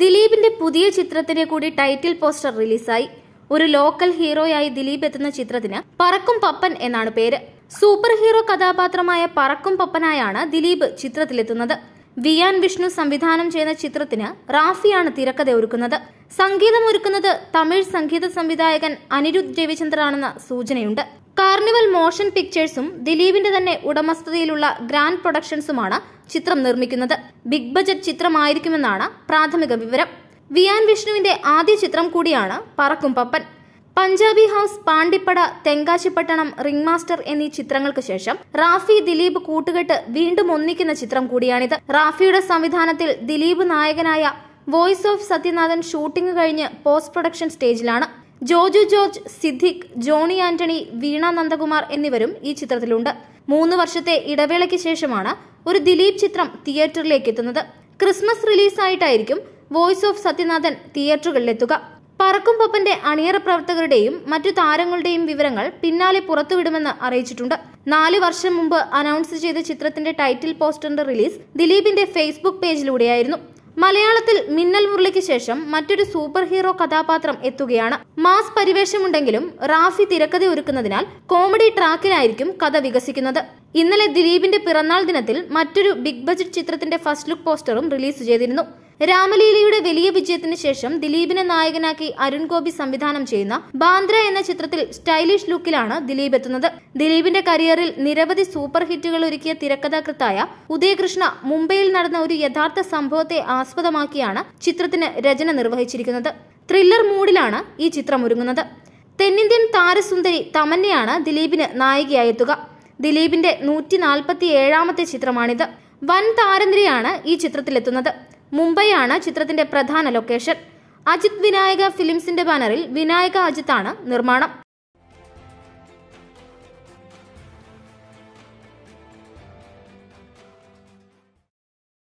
ദിലീപിന്റെ പുതിയ ചിത്രത്തിന്റെ കൂടി ടൈറ്റിൽ പോസ്റ്റർ റിലീസായി ഒരു ലോക്കൽ ഹീറോയായി ദിലീപ് എത്തുന്ന ചിത്രത്തിന് പറക്കും പപ്പൻ എന്നാണ് പേര് സൂപ്പർ ഹീറോ കഥാപാത്രമായ പറക്കും പപ്പനായാണ് ദിലീപ് ചിത്രത്തിലെത്തുന്നത് വിയാൻ വിഷ്ണു സംവിധാനം ചെയ്യുന്ന ചിത്രത്തിന് റാഫിയാണ് തിരക്കഥ ഒരുക്കുന്നത് സംഗീതം ഒരുക്കുന്നത് തമിഴ് സംഗീത സംവിധായകൻ അനിരുദ്ധ് രവിചന്ദ്രനാണെന്ന സൂചനയുണ്ട് കാർണിവൽ മോഷൻ പിക്ചേഴ്സും ദിലീപിന്റെ തന്നെ ഉടമസ്ഥതയിലുള്ള ഗ്രാൻഡ് പ്രൊഡക്ഷൻസുമാണ് ചിത്രം നിർമ്മിക്കുന്നത് ബിഗ് ബജറ്റ് ചിത്രമായിരിക്കുമെന്നാണ് പ്രാഥമിക വിവരം വി ആൻ വിഷ്ണുവിന്റെ ആദ്യ ചിത്രം കൂടിയാണ് Parakkum Pappan Punjabi house Pandippada Thenkasipattanam ring master എന്നീ ചിത്രങ്ങൾക്ക് ശേഷം റാഫി ദിലീപ് കൂട്ടുകെട്ട് വീണ്ടും ഒന്നിക്കുന്ന ചിത്രം കൂടിയാണിത് റാഫിയുടെ സംവിധാനത്തിൽ ദിലീപ് നായകനായ വോയിസ് ഓഫ് സത്യനാഥൻ ഷൂട്ടിംഗ് കഴിഞ്ഞ് പോസ്റ്റ് പ്രൊഡക്ഷൻ സ്റ്റേജിലാണ് ജോജു ജോർജ് സിദ്ദിഖ് ജോണി ആന്റണി വീണ നന്ദകുമാർ എന്നിവരും ഈ ചിത്രത്തിലുണ്ട് മൂന്ന് വർഷത്തെ ഇടവേളയ്ക്ക് ശേഷമാണ് ഒരു ദിലീപ് ചിത്രം തിയേറ്ററിലേക്ക് എത്തുന്നത് ക്രിസ്മസ് റിലീസായിട്ടായിരിക്കും വോയിസ് ഓഫ് സത്യനാഥൻ തിയേറ്ററുകളിലെത്തുക പറക്കും പപ്പന്റെ അണിയറ പ്രവർത്തകരുടെയും മറ്റു താരങ്ങളുടെയും വിവരങ്ങൾ പിന്നാലെ പുറത്തുവിടുമെന്ന് അറിയിച്ചിട്ടുണ്ട് നാല് വർഷം മുമ്പ് അനൗൺസ് ചെയ്ത ചിത്രത്തിന്റെ ടൈറ്റിൽ പോസ്റ്ററിന്റെ റിലീസ് ദിലീപിന്റെ ഫേസ്ബുക്ക് പേജിലൂടെയായിരുന്നു മലയാളത്തിൽ മിന്നൽ മുരളിക്ക് ശേഷം മറ്റൊരു സൂപ്പർ ഹീറോ കഥാപാത്രം എത്തുകയാണ് മാസ് പരിവേഷമുണ്ടെങ്കിലും റാഫി തിരക്കഥ ഒരുക്കുന്നതിനാൽ കോമഡി ട്രാക്കിലായിരിക്കും കഥ വികസിക്കുന്നത് ഇന്നലെ ദിലീപിന്റെ പിറന്നാൾ ദിനത്തിൽ മറ്റൊരു ബിഗ് ബജറ്റ് ചിത്രത്തിന്റെ ഫസ്റ്റ് ലുക്ക് പോസ്റ്ററും റിലീസ് ചെയ്തിരുന്നു രാമലീലയുടെ വലിയ വിജയത്തിന് ശേഷം ദിലീപിനെ നായകനാക്കി അരുൺ ഗോപി സംവിധാനം ചെയ്യുന്ന ബാന്ദ്ര എന്ന ചിത്രത്തിൽ സ്റ്റൈലിഷ് ലുക്കിലാണ് ദിലീപ് എത്തുന്നത് ദിലീപിന്റെ കരിയറിൽ നിരവധി സൂപ്പർ ഹിറ്റുകൾ ഒരുക്കിയ തിരക്കഥാകൃത്തായ ഉദയകൃഷ്ണ മുംബൈയിൽ നടന്ന ഒരു യഥാർത്ഥ സംഭവത്തെ ആസ്പദമാക്കിയാണ് ചിത്രത്തിന് രചന നിർവഹിച്ചിരിക്കുന്നത് ത്രില്ലർ മൂഡിലാണ് ഈ ചിത്രം ഒരുങ്ങുന്നത് തെന്നിന്ത്യൻ താരസുന്ദരി തമന്നയാണ് ദിലീപിന് നായികയായി എത്തുക ദിലീപിന്റെ നൂറ്റി നാൽപ്പത്തി ഏഴാമത്തെ ചിത്രമാണിത് വൻ താരനിരയാണ് ഈ ചിത്രത്തിലെത്തുന്നത് മുംബൈയാണ് ചിത്രത്തിന്റെ പ്രധാന ലൊക്കേഷൻ അജിത് വിനായക ഫിലിംസിന്റെ ബാനറിൽ വിനായക അജിത്താണ് നിർമ്മാണം